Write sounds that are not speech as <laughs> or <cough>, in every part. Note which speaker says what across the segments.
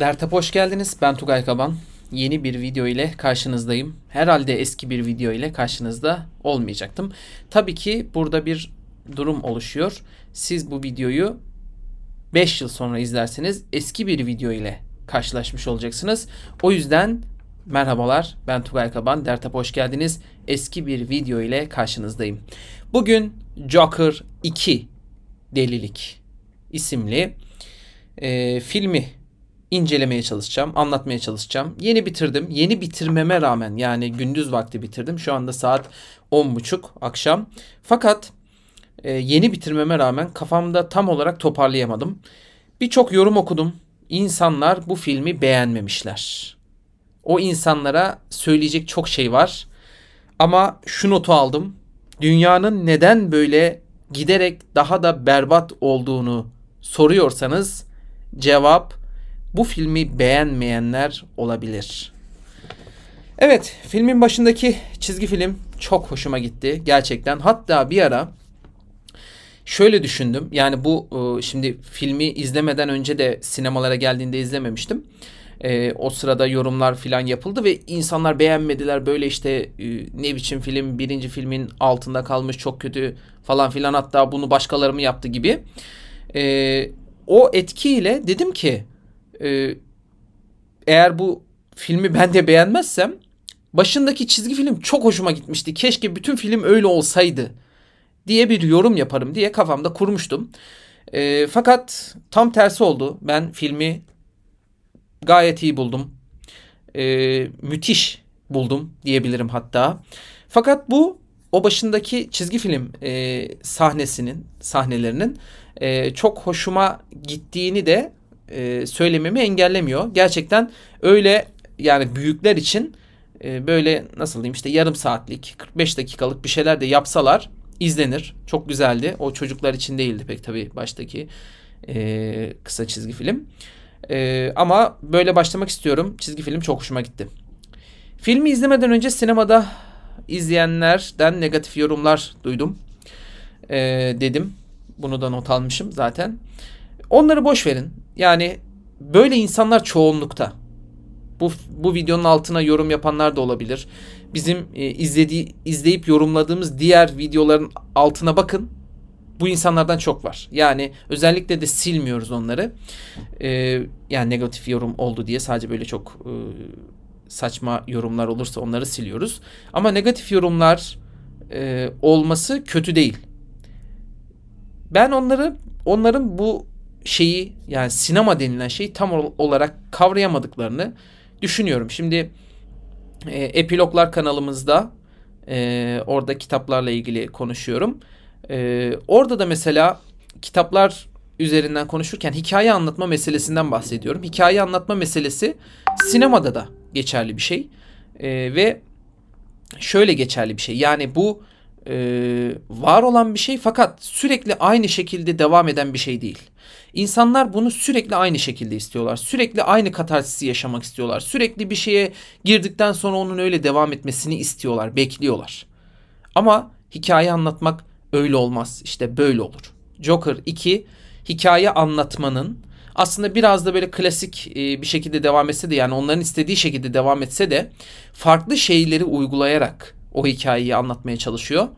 Speaker 1: Dertap hoş geldiniz. Ben Tugay Kaban. Yeni bir video ile karşınızdayım. Herhalde eski bir video ile karşınızda olmayacaktım. Tabii ki burada bir durum oluşuyor. Siz bu videoyu 5 yıl sonra izlerseniz eski bir video ile karşılaşmış olacaksınız. O yüzden Merhabalar, ben Tugay Kaban. Dertap hoş geldiniz. Eski bir video ile karşınızdayım. Bugün Joker 2 Delilik isimli e, filmi incelemeye çalışacağım, anlatmaya çalışacağım. Yeni bitirdim. Yeni bitirmeme rağmen yani gündüz vakti bitirdim. Şu anda saat 10.30 akşam. Fakat e, yeni bitirmeme rağmen kafamda tam olarak toparlayamadım. Birçok yorum okudum. İnsanlar bu filmi beğenmemişler. O insanlara söyleyecek çok şey var. Ama şu notu aldım. Dünyanın neden böyle giderek daha da berbat olduğunu soruyorsanız cevap bu filmi beğenmeyenler olabilir. Evet, filmin başındaki çizgi film çok hoşuma gitti gerçekten. Hatta bir ara Şöyle düşündüm. Yani bu e, şimdi filmi izlemeden önce de sinemalara geldiğinde izlememiştim. E, o sırada yorumlar filan yapıldı ve insanlar beğenmediler. Böyle işte e, ne biçim film birinci filmin altında kalmış çok kötü falan filan hatta bunu başkaları mı yaptı gibi. o etkiyle dedim ki eğer bu filmi ben de beğenmezsem başındaki çizgi film çok hoşuma gitmişti. Keşke bütün film öyle olsaydı diye bir yorum yaparım diye kafamda kurmuştum. E, fakat tam tersi oldu. Ben filmi gayet iyi buldum. E, müthiş buldum diyebilirim hatta. Fakat bu o başındaki çizgi film e, sahnesinin sahnelerinin e, çok hoşuma gittiğini de e, söylememi engellemiyor. Gerçekten öyle yani büyükler için e, böyle nasıl diyeyim işte yarım saatlik 45 dakikalık bir şeyler de yapsalar izlenir. Çok güzeldi. O çocuklar için değildi pek tabii baştaki e, kısa çizgi film. E, ama böyle başlamak istiyorum. Çizgi film çok hoşuma gitti. Filmi izlemeden önce sinemada izleyenlerden negatif yorumlar duydum. E, dedim. Bunu da not almışım zaten. Onları boş verin. Yani böyle insanlar çoğunlukta. Bu, bu videonun altına yorum yapanlar da olabilir. Bizim e, izlediği, izleyip yorumladığımız diğer videoların altına bakın. Bu insanlardan çok var. Yani özellikle de silmiyoruz onları. E, yani negatif yorum oldu diye sadece böyle çok e, saçma yorumlar olursa onları siliyoruz. Ama negatif yorumlar e, olması kötü değil. Ben onları onların bu şeyi yani sinema denilen şeyi tam olarak kavrayamadıklarını düşünüyorum. Şimdi e, Epiloglar kanalımızda e, orada kitaplarla ilgili konuşuyorum. E, orada da mesela kitaplar üzerinden konuşurken hikaye anlatma meselesinden bahsediyorum. Hikaye anlatma meselesi sinemada da geçerli bir şey. E, ve şöyle geçerli bir şey. Yani bu e, var olan bir şey fakat sürekli aynı şekilde devam eden bir şey değil. İnsanlar bunu sürekli aynı şekilde istiyorlar. Sürekli aynı katarsisi yaşamak istiyorlar. Sürekli bir şeye girdikten sonra onun öyle devam etmesini istiyorlar, bekliyorlar. Ama hikaye anlatmak öyle olmaz. İşte böyle olur. Joker 2 hikaye anlatmanın aslında biraz da böyle klasik e, bir şekilde devam etse de yani onların istediği şekilde devam etse de farklı şeyleri uygulayarak o hikayeyi anlatmaya çalışıyor.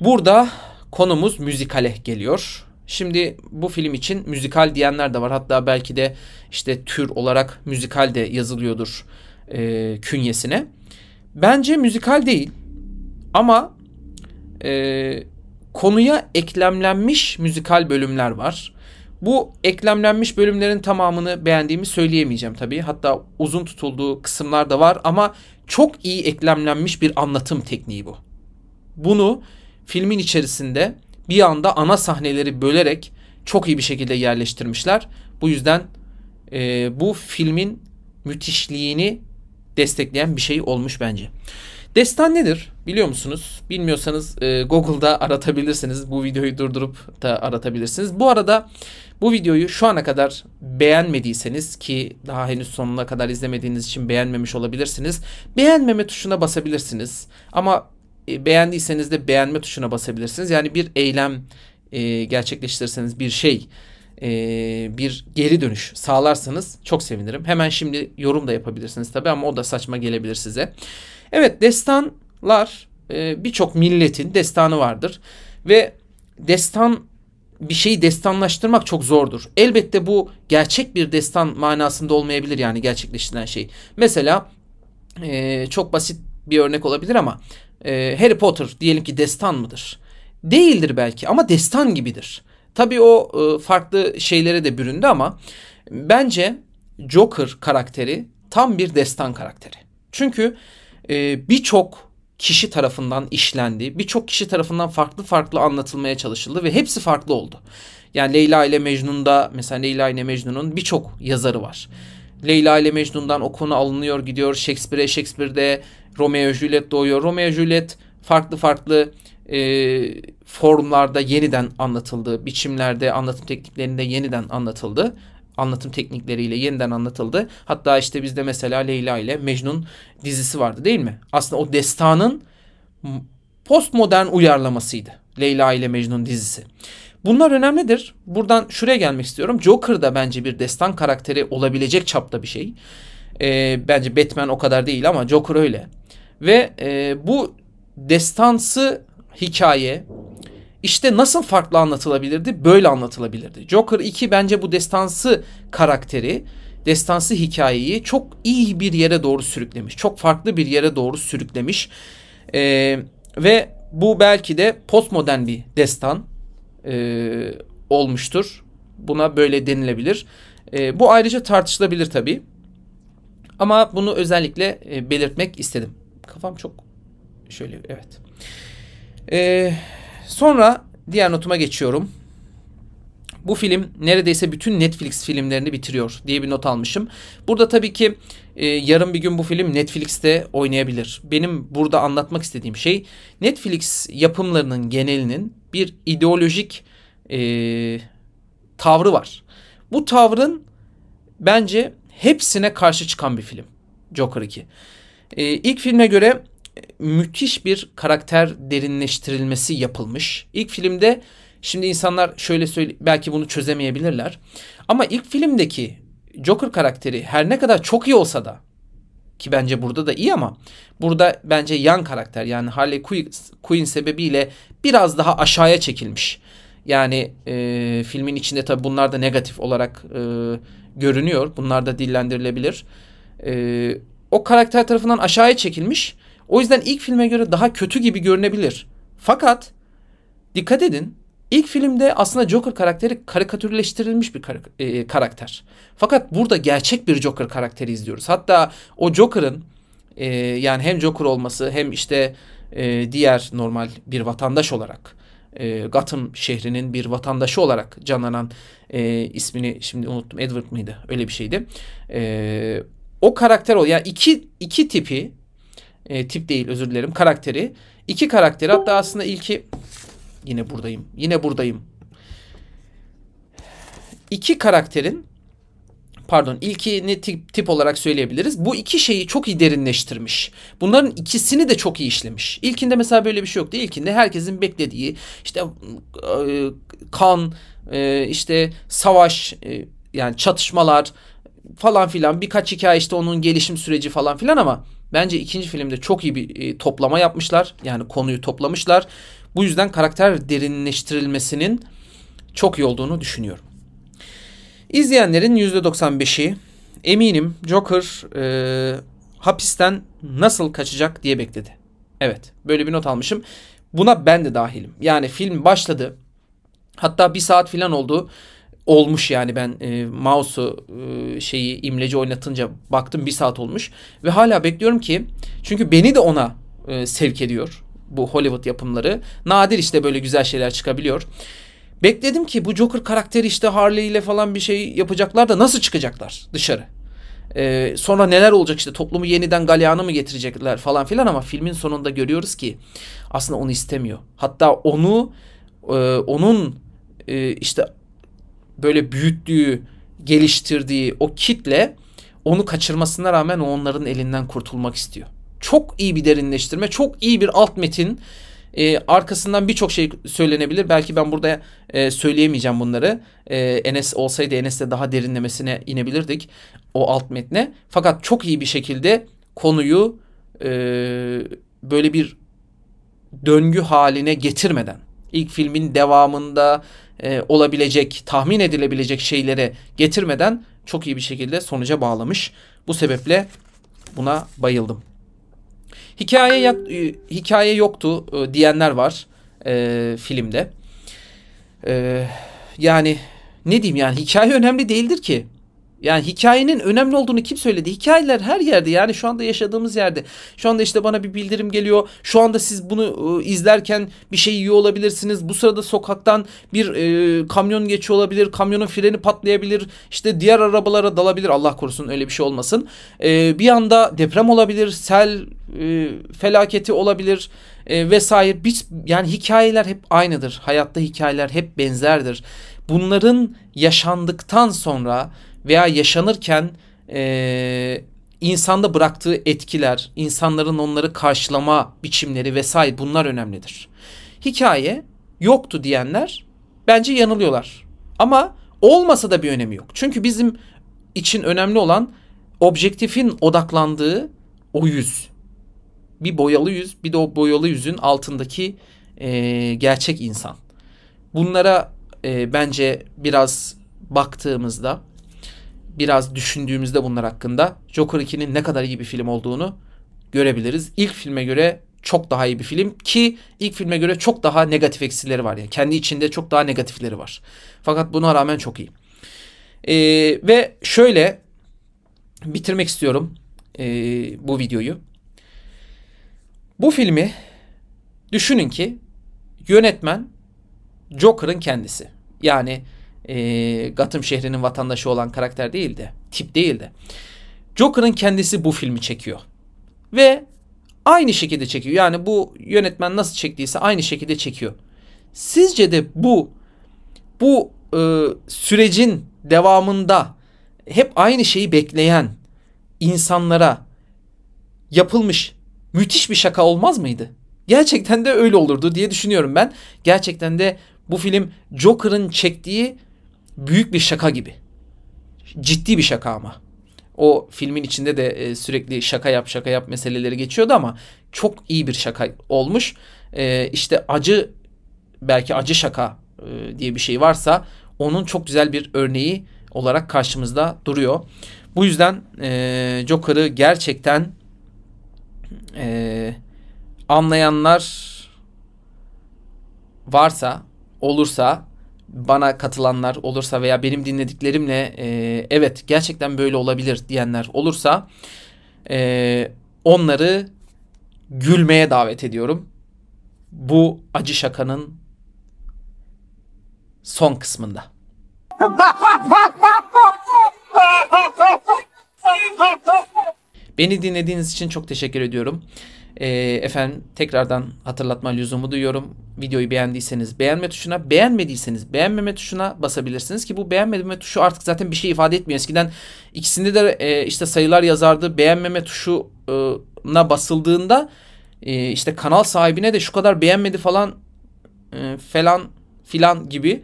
Speaker 1: Burada konumuz müzikale geliyor. Şimdi bu film için müzikal diyenler de var. Hatta belki de işte tür olarak müzikal de yazılıyordur e, künyesine. Bence müzikal değil ama e, konuya eklemlenmiş müzikal bölümler var. Bu eklemlenmiş bölümlerin tamamını beğendiğimi söyleyemeyeceğim tabii. Hatta uzun tutulduğu kısımlar da var ama çok iyi eklemlenmiş bir anlatım tekniği bu. Bunu filmin içerisinde bir anda ana sahneleri bölerek çok iyi bir şekilde yerleştirmişler. Bu yüzden e, bu filmin müthişliğini destekleyen bir şey olmuş bence. Destan nedir biliyor musunuz? Bilmiyorsanız e, Google'da aratabilirsiniz. Bu videoyu durdurup da aratabilirsiniz. Bu arada bu videoyu şu ana kadar beğenmediyseniz ki daha henüz sonuna kadar izlemediğiniz için beğenmemiş olabilirsiniz. Beğenmeme tuşuna basabilirsiniz. Ama e, beğendiyseniz de beğenme tuşuna basabilirsiniz. Yani bir eylem e, gerçekleştirirseniz bir şey e, bir geri dönüş sağlarsanız çok sevinirim. Hemen şimdi yorum da yapabilirsiniz tabi ama o da saçma gelebilir size. Evet destanlar e, birçok milletin destanı vardır ve destan bir şeyi destanlaştırmak çok zordur. Elbette bu gerçek bir destan manasında olmayabilir yani gerçekleştirilen şey. Mesela e, çok basit bir örnek olabilir ama e, Harry Potter diyelim ki destan mıdır? Değildir belki ama destan gibidir. Tabii o e, farklı şeylere de büründü ama bence Joker karakteri tam bir destan karakteri. Çünkü e, birçok kişi tarafından işlendi. Birçok kişi tarafından farklı farklı anlatılmaya çalışıldı ve hepsi farklı oldu. Yani Leyla ile Mecnun'da mesela Leyla ile Mecnun'un birçok yazarı var. Leyla ile Mecnun'dan o konu alınıyor gidiyor Shakespeare'e Shakespeare'de Romeo Juliet doğuyor. Romeo Juliet farklı farklı e, formlarda yeniden anlatıldı. Biçimlerde anlatım tekniklerinde yeniden anlatıldı anlatım teknikleriyle yeniden anlatıldı. Hatta işte bizde mesela Leyla ile Mecnun dizisi vardı değil mi? Aslında o destanın postmodern uyarlamasıydı. Leyla ile Mecnun dizisi. Bunlar önemlidir. Buradan şuraya gelmek istiyorum. Joker da bence bir destan karakteri olabilecek çapta bir şey. E, bence Batman o kadar değil ama Joker öyle. Ve e, bu destansı hikaye, işte nasıl farklı anlatılabilirdi? Böyle anlatılabilirdi. Joker 2 bence bu destansı karakteri, destansı hikayeyi çok iyi bir yere doğru sürüklemiş. Çok farklı bir yere doğru sürüklemiş. Ee, ve bu belki de postmodern bir destan e, olmuştur. Buna böyle denilebilir. E, bu ayrıca tartışılabilir tabii. Ama bunu özellikle e, belirtmek istedim. Kafam çok şöyle evet. Eee Sonra diğer notuma geçiyorum. Bu film neredeyse bütün Netflix filmlerini bitiriyor diye bir not almışım. Burada tabii ki e, yarın bir gün bu film Netflix'te oynayabilir. Benim burada anlatmak istediğim şey Netflix yapımlarının genelinin bir ideolojik e, tavrı var. Bu tavrın bence hepsine karşı çıkan bir film Joker 2. E, ilk filme göre müthiş bir karakter derinleştirilmesi yapılmış. İlk filmde şimdi insanlar şöyle söyle belki bunu çözemeyebilirler. Ama ilk filmdeki Joker karakteri her ne kadar çok iyi olsa da ki bence burada da iyi ama burada bence yan karakter yani Harley Quinn sebebiyle biraz daha aşağıya çekilmiş. Yani e, filmin içinde tabi bunlar da negatif olarak e, görünüyor. Bunlar da dillendirilebilir. E, o karakter tarafından aşağıya çekilmiş o yüzden ilk filme göre daha kötü gibi görünebilir. Fakat dikkat edin ilk filmde aslında Joker karakteri karikatürleştirilmiş bir kar- e, karakter. Fakat burada gerçek bir Joker karakteri izliyoruz. Hatta o Joker'ın e, yani hem Joker olması hem işte e, diğer normal bir vatandaş olarak e, Gotham şehrinin bir vatandaşı olarak canlanan e, ismini şimdi unuttum Edward mıydı öyle bir şeydi. E, o karakter o yani iki, iki tipi e, tip değil özür dilerim karakteri. iki karakteri hatta aslında ilki yine buradayım yine buradayım. iki karakterin pardon ilkini tip, tip olarak söyleyebiliriz. Bu iki şeyi çok iyi derinleştirmiş. Bunların ikisini de çok iyi işlemiş. İlkinde mesela böyle bir şey yoktu. İlkinde herkesin beklediği işte e, kan, e, işte savaş, e, yani çatışmalar falan filan birkaç hikaye işte onun gelişim süreci falan filan ama Bence ikinci filmde çok iyi bir e, toplama yapmışlar. Yani konuyu toplamışlar. Bu yüzden karakter derinleştirilmesinin çok iyi olduğunu düşünüyorum. İzleyenlerin %95'i eminim Joker e, hapisten nasıl kaçacak diye bekledi. Evet böyle bir not almışım. Buna ben de dahilim. Yani film başladı. Hatta bir saat filan oldu olmuş yani ben e, mouse'u e, şeyi imleci oynatınca baktım bir saat olmuş ve hala bekliyorum ki çünkü beni de ona e, sevk ediyor bu Hollywood yapımları. Nadir işte böyle güzel şeyler çıkabiliyor. Bekledim ki bu Joker karakteri işte Harley ile falan bir şey yapacaklar da nasıl çıkacaklar dışarı? Ee, sonra neler olacak işte toplumu yeniden galeyana mı getirecekler falan filan ama filmin sonunda görüyoruz ki aslında onu istemiyor. Hatta onu e, onun e, işte böyle büyüttüğü, geliştirdiği o kitle onu kaçırmasına rağmen onların elinden kurtulmak istiyor. Çok iyi bir derinleştirme, çok iyi bir alt metin. E, arkasından birçok şey söylenebilir. Belki ben burada e, söyleyemeyeceğim bunları. E, Enes olsaydı Enes'le daha derinlemesine inebilirdik o alt metne. Fakat çok iyi bir şekilde konuyu e, böyle bir döngü haline getirmeden ilk filmin devamında e, olabilecek, tahmin edilebilecek şeylere getirmeden çok iyi bir şekilde sonuca bağlamış. Bu sebeple buna bayıldım. Hikaye e, hikaye yoktu e, diyenler var e, filmde. E, yani ne diyeyim yani hikaye önemli değildir ki. Yani hikayenin önemli olduğunu kim söyledi? Hikayeler her yerde yani şu anda yaşadığımız yerde. Şu anda işte bana bir bildirim geliyor. Şu anda siz bunu e, izlerken bir şey yiyor olabilirsiniz. Bu sırada sokaktan bir e, kamyon geçiyor olabilir. Kamyonun freni patlayabilir. İşte diğer arabalara dalabilir. Allah korusun öyle bir şey olmasın. E, bir anda deprem olabilir. Sel e, felaketi olabilir e, vesaire. Biz, yani hikayeler hep aynıdır. Hayatta hikayeler hep benzerdir. Bunların yaşandıktan sonra veya yaşanırken e, insanda bıraktığı etkiler, insanların onları karşılama biçimleri vesaire bunlar önemlidir. Hikaye yoktu diyenler bence yanılıyorlar. Ama olmasa da bir önemi yok. Çünkü bizim için önemli olan objektifin odaklandığı o yüz. Bir boyalı yüz, bir de o boyalı yüzün altındaki e, gerçek insan. Bunlara e, bence biraz baktığımızda biraz düşündüğümüzde bunlar hakkında Joker 2'nin ne kadar iyi bir film olduğunu görebiliriz. İlk filme göre çok daha iyi bir film ki ilk filme göre çok daha negatif eksileri var. Yani kendi içinde çok daha negatifleri var. Fakat buna rağmen çok iyi. Ee, ve şöyle bitirmek istiyorum e, bu videoyu. Bu filmi düşünün ki yönetmen Joker'ın kendisi. Yani e, Gotham şehrinin vatandaşı olan karakter değildi. Tip değildi. Joker'ın kendisi bu filmi çekiyor. Ve aynı şekilde çekiyor. Yani bu yönetmen nasıl çektiyse aynı şekilde çekiyor. Sizce de bu bu e, sürecin devamında hep aynı şeyi bekleyen insanlara yapılmış müthiş bir şaka olmaz mıydı? Gerçekten de öyle olurdu diye düşünüyorum ben. Gerçekten de bu film Joker'ın çektiği büyük bir şaka gibi. Ciddi bir şaka ama. O filmin içinde de e, sürekli şaka yap şaka yap meseleleri geçiyordu ama çok iyi bir şaka olmuş. E, işte acı belki acı şaka e, diye bir şey varsa onun çok güzel bir örneği olarak karşımızda duruyor. Bu yüzden e, Joker'ı gerçekten e, anlayanlar varsa olursa bana katılanlar olursa veya benim dinlediklerimle e, evet gerçekten böyle olabilir diyenler olursa e, onları gülmeye davet ediyorum. Bu acı şakanın son kısmında. <laughs> Beni dinlediğiniz için çok teşekkür ediyorum. Ee, efendim tekrardan hatırlatma lüzumu duyuyorum. Videoyu beğendiyseniz beğenme tuşuna, beğenmediyseniz beğenmeme tuşuna basabilirsiniz ki bu beğenmeme tuşu artık zaten bir şey ifade etmiyor. Eskiden ikisinde de e, işte sayılar yazardı. Beğenmeme tuşuna basıldığında e, işte kanal sahibine de şu kadar beğenmedi falan e, falan filan gibi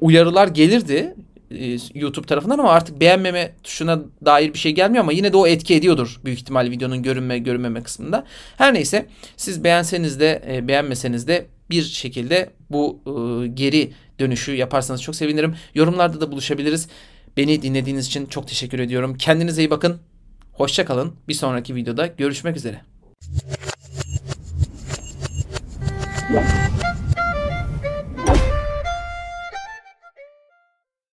Speaker 1: uyarılar gelirdi. E, YouTube tarafından ama artık beğenmeme tuşuna dair bir şey gelmiyor ama yine de o etki ediyordur büyük ihtimal videonun görünme görünmeme kısmında. Her neyse siz beğenseniz de e, beğenmeseniz de bir şekilde bu e, geri dönüşü yaparsanız çok sevinirim. Yorumlarda da buluşabiliriz. Beni dinlediğiniz için çok teşekkür ediyorum. Kendinize iyi bakın. Hoşçakalın. Bir sonraki videoda görüşmek üzere. Yeah.